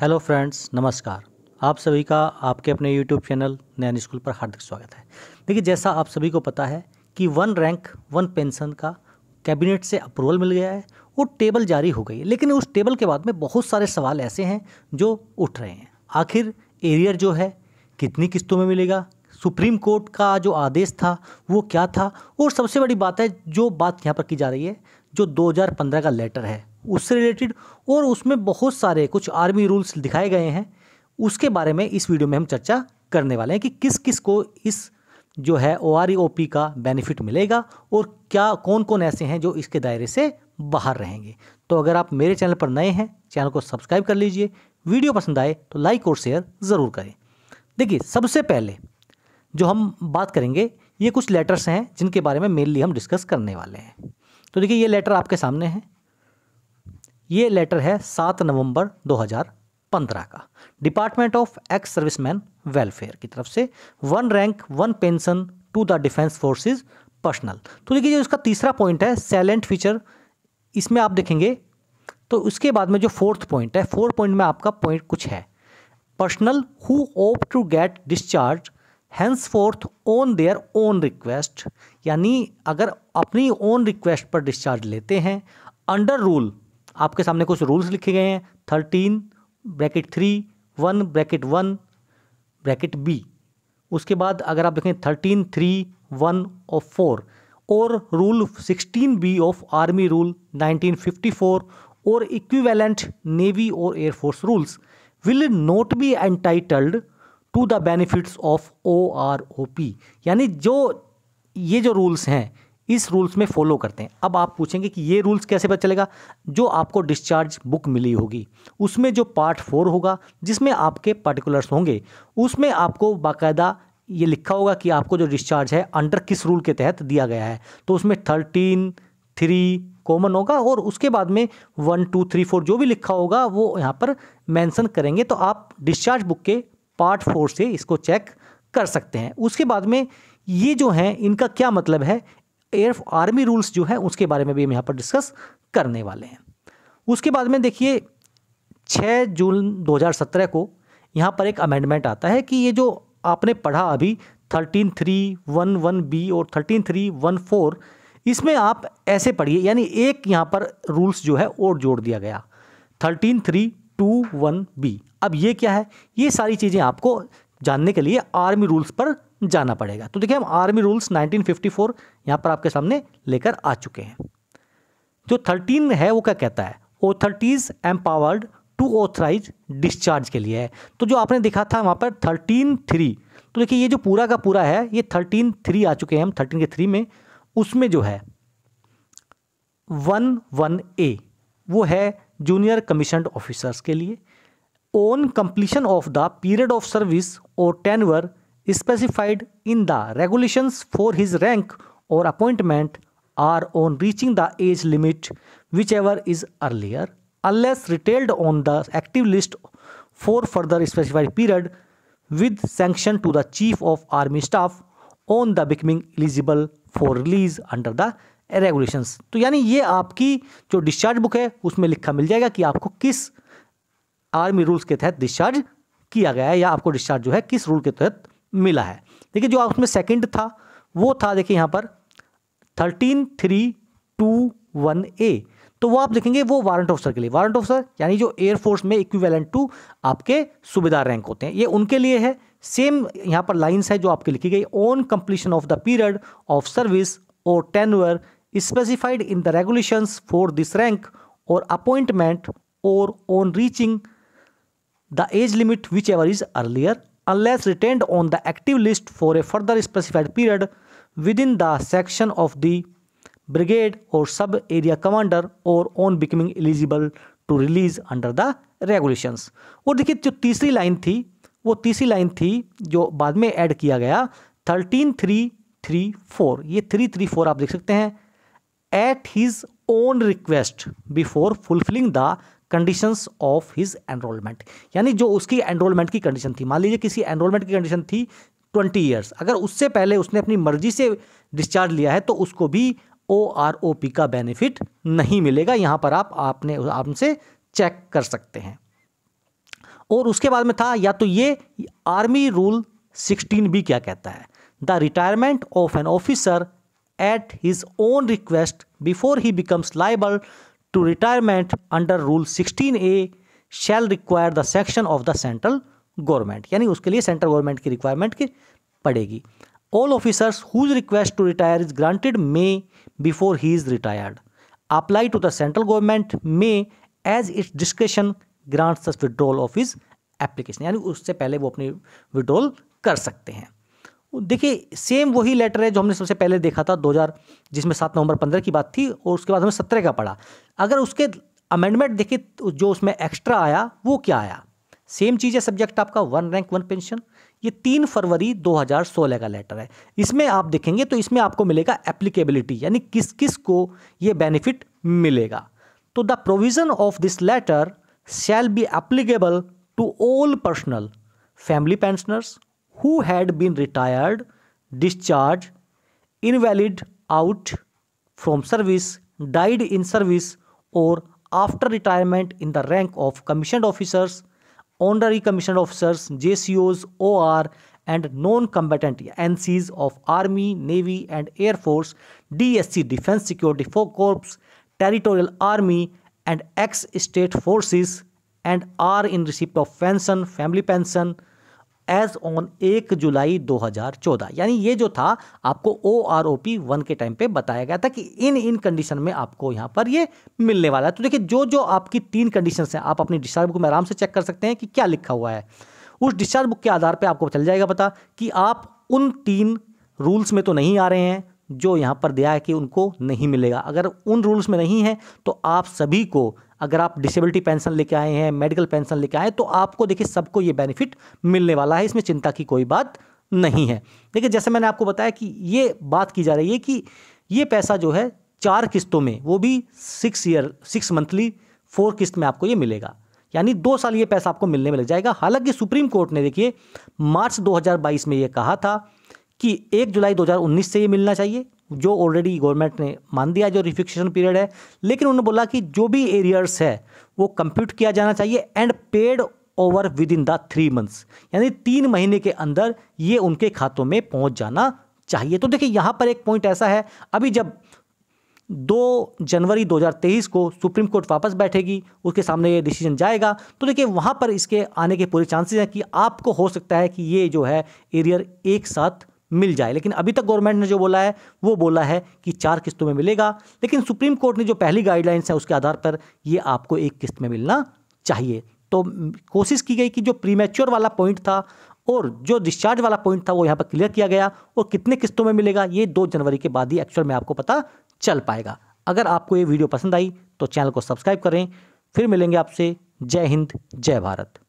hello friends नमस्कार आप सभी का आपके अपने यूट्यूब चैनल नैन स्कूल पर हार्दिक स्वागत है देखिए जैसा आप सभी को पता है कि वन रैंक वन पेंशन का कैबिनेट से अप्रूवल मिल गया है और टेबल जारी हो गई है लेकिन उस टेबल के बाद में बहुत सारे सवाल ऐसे हैं जो उठ रहे हैं आखिर एरियर जो है कितनी किस्तों में मिलेगा सुप्रीम कोर्ट का जो आदेश था वो क्या था और सबसे बड़ी बात है जो बात यहाँ पर की जा रही है जो 2015 का लेटर है उससे रिलेटेड और उसमें बहुत सारे कुछ आर्मी रूल्स दिखाए गए हैं उसके बारे में इस वीडियो में हम चर्चा करने वाले हैं कि किस किस को इस जो है ओ आर ओ पी का बेनिफिट मिलेगा और क्या कौन कौन ऐसे हैं जो इसके दायरे से बाहर रहेंगे तो अगर आप मेरे चैनल पर नए हैं चैनल को सब्सक्राइब कर लीजिए वीडियो पसंद आए तो लाइक और शेयर ज़रूर करें देखिए सबसे पहले जो हम बात करेंगे ये कुछ लेटर्स हैं जिनके बारे में मेनली हम डिस्कस करने वाले हैं तो देखिए ये लेटर आपके सामने हैं ये लेटर है सात नवंबर 2015 का department of ex serviceman welfare की तरफ से one rank one pension to the defence forces personnel तो देखिए जो इसका तीसरा पॉइंट है सैलेंट फीचर इसमें आप देखेंगे तो उसके बाद में जो फोर्थ पॉइंट है फोर्थ पॉइंट में आपका पॉइंट कुछ है personnel who opt to get discharge henceforth on their own request यानी अगर अपनी ओन रिक्वेस्ट पर डिस्चार्ज लेते हैं अंडर रूल आपके सामने कुछ रूल्स लिखे गए हैं thirteen bracket three one bracket one bracket B उसके बाद अगर आप देखें थर्टीन थ्री वन और फोर और rule sixteen B of army rule nineteen fifty four और इक्विवेलेंट नेवी और air force rules will not be entitled to the benefits of O R O P यानी जो ये जो रूल्स हैं इस रूल्स में फॉलो करते हैं अब आप पूछेंगे कि ये रूल्स कैसे पता चलेगा जो आपको डिस्चार्ज बुक मिली होगी उसमें जो पार्ट फोर होगा जिसमें आपके पर्टिकुलर्स होंगे उसमें आपको बाकायदा ये लिखा होगा कि आपको जो डिस्चार्ज है अंडर किस रूल के तहत दिया गया है तो उसमें थर्टीन थ्री कॉमन होगा और उसके बाद में वन टू थ्री फोर जो भी लिखा होगा वो यहाँ पर मेंशन करेंगे तो आप डिस्चार्ज बुक के पार्ट फोर से इसको चेक कर सकते हैं उसके बाद में ये जो हैं इनका क्या मतलब है एयर आर्मी रूल्स जो है उसके बारे में भी हम यहाँ पर डिस्कस करने वाले हैं उसके बाद में देखिए 6 जून 2017 को यहाँ पर एक अमेंडमेंट आता है कि ये जो आपने पढ़ा अभी thirteen three one one B और थर्टीन थ्री वन फोर इसमें आप ऐसे पढ़िए यानी एक यहाँ पर रूल्स जो है और जोड़ दिया गया thirteen three two one B अब ये क्या है ये सारी चीज़ें आपको जानने के लिए आर्मी रूल्स पर जाना पड़ेगा तो देखिए हम आर्मी रूल्स 1954 यहाँ पर आपके सामने लेकर आ चुके हैं जो 13 है वो क्या कहता है authorities empowered to authorise discharge के लिए है तो जो आपने देखा था वहाँ पर थर्टीन थ्री तो देखिए ये जो पूरा का पूरा है ये थर्टीन थ्री आ चुके हैं हम थर्टीन के थ्री में उसमें जो है वन वन ए वो है जूनियर कमीशन ऑफिसर्स के लिए on completion of the period of service और tenure specified in the regulations for his rank or appointment are on reaching the age limit whichever is earlier unless retailed on the active list for further specified period with sanction to the chief of army staff on the becoming eligible for release under the regulations तो यानी ये आपकी जो discharge book है उसमें लिखा मिल जाएगा कि आपको किस आर्मी रूल्स के तहत डिस्चार्ज किया गया है या आपको डिस्चार्ज जो है किस रूल के तहत मिला है देखिए जो उसमें सेकंड था वो था देखिए यहाँ पर thirteen three two one A तो वो आप देखेंगे वो वारंट ऑफिसर के लिए वारंट ऑफिसर यानी जो एयरफोर्स में इक्विवेलेंट टू आपके सूबेदार रैंक होते हैं ये उनके लिए है सेम यहाँ पर लाइन्स है जो आपकी लिखी गई on completion of the period of service और tenure specified in the regulation for this rank और अपॉइंटमेंट और on reaching the age limit which ever is earlier unless retained on the active list for a further specified period within the section of the brigade or sub area commander or on becoming eligible to release under the regulations और देखिए जो तीसरी line थी वो तीसरी line थी जो बाद में ऐड किया गया थर्टीन थ्री थ्री फोर ये थ्री थ्री फोर आप देख सकते हैं at his own request before fulfilling the conditions of his enrolment यानी जो उसकी एनरोलमेंट की कंडीशन थी मान लीजिए किसी एनरोलमेंट की कंडीशन थी ट्वेंटी ईयर्स अगर उससे पहले उसने अपनी मर्जी से डिस्चार्ज लिया है तो उसको भी ओ आर ओ पी का बेनिफिट नहीं मिलेगा यहाँ पर आप आपने आपसे चेक कर सकते हैं और उसके बाद में था या तो ये आर्मी रूल सिक्सटीन बी क्या कहता है the retirement of an officer at his own request before he becomes liable to retirement under rule sixteen A shall require the section of the central government यानी उसके लिए central government की requirement की पड़ेगी all officers whose request to retire is granted may before he is retired apply to the central government may as its description grants withdrawal of his application यानी उससे पहले वो अपनी विड्रॉल कर सकते हैं देखिए सेम वही लेटर है जो हमने सबसे पहले देखा था 2000 जिसमें सात नवंबर पंद्रह की बात थी और उसके बाद हमें सत्रह का पढ़ा अगर उसके अमेंडमेंट देखिए तो जो उसमें एक्स्ट्रा आया वो क्या आया सेम चीज़ है सब्जेक्ट आपका वन रैंक वन पेंशन ये तीन फरवरी 2016 का लेटर है इसमें आप देखेंगे तो इसमें आपको मिलेगा एप्लीकेबिलिटी यानी किस किस को ये बेनिफिट मिलेगा तो the provision of this letter shall be applicable to all personal family pensioners who had been retired, discharged, invalid out from service, died in service or after retirement in the rank of commissioned officers, honorary commissioned officers, JCOs, OR and non-combatant NCs of Army, Navy and Air Force, DSC Defense Security Corps, Territorial Army and ex-state forces and are in receipt of pension, family pension, as on एक जुलाई 2014 यानी ये जो था आपको O R O P one के time पे बताया गया था कि इन इन कंडीशन में आपको यहाँ पर ये मिलने वाला है तो देखिए जो जो आपकी तीन कंडीशन हैं आप अपनी डिस्चार्ज बुक में आराम से चेक कर सकते हैं कि क्या लिखा हुआ है उस डिस्चार्ज बुक के आधार पर आपको चल जाएगा पता कि आप उन तीन रूल्स में तो नहीं आ रहे हैं जो यहाँ पर दिया है कि उनको नहीं मिलेगा अगर उन रूल्स में नहीं है तो आप सभी को अगर आप डिसेबिलिटी पेंशन लेके आए हैं मेडिकल पेंशन लेके आए तो आपको देखिए सबको ये बेनिफिट मिलने वाला है इसमें चिंता की कोई बात नहीं है देखिए जैसे मैंने आपको बताया कि ये बात की जा रही है कि ये पैसा जो है चार किस्तों में वो भी six year six monthly four किस्त में आपको ये मिलेगा यानी दो साल ये पैसा आपको मिलने में लग जाएगा हालांकि सुप्रीम कोर्ट ने देखिए मार्च 2022 में ये कहा था कि एक जुलाई 2019 से ये मिलना चाहिए जो ऑलरेडी गवर्नमेंट ने मान दिया जो रिफिक्सेशन पीरियड है लेकिन उन्होंने बोला कि जो भी एरियर्स है वो कंप्यूट किया जाना चाहिए and paid over within the three months यानी तीन महीने के अंदर ये उनके खातों में पहुंच जाना चाहिए तो देखिए यहाँ पर एक पॉइंट ऐसा है अभी जब दो जनवरी 2023 को सुप्रीम कोर्ट वापस बैठेगी उसके सामने ये डिसीजन जाएगा तो देखिए वहाँ पर इसके आने के पूरे चांसेस हैं कि आपको हो सकता है कि ये जो है एरियर एक साथ मिल जाए लेकिन अभी तक गवर्नमेंट ने जो बोला है वो बोला है कि चार किस्तों में मिलेगा लेकिन सुप्रीम कोर्ट ने जो पहली गाइडलाइंस है उसके आधार पर ये आपको एक किस्त में मिलना चाहिए तो कोशिश की गई कि जो प्रीमेच्योर वाला पॉइंट था और जो डिस्चार्ज वाला पॉइंट था वो यहाँ पर क्लियर किया गया और कितने किस्तों में मिलेगा ये दो जनवरी के बाद ही एक्चुअल में आपको पता चल पाएगा अगर आपको ये वीडियो पसंद आई तो चैनल को सब्सक्राइब करें फिर मिलेंगे आपसे जय हिंद जय भारत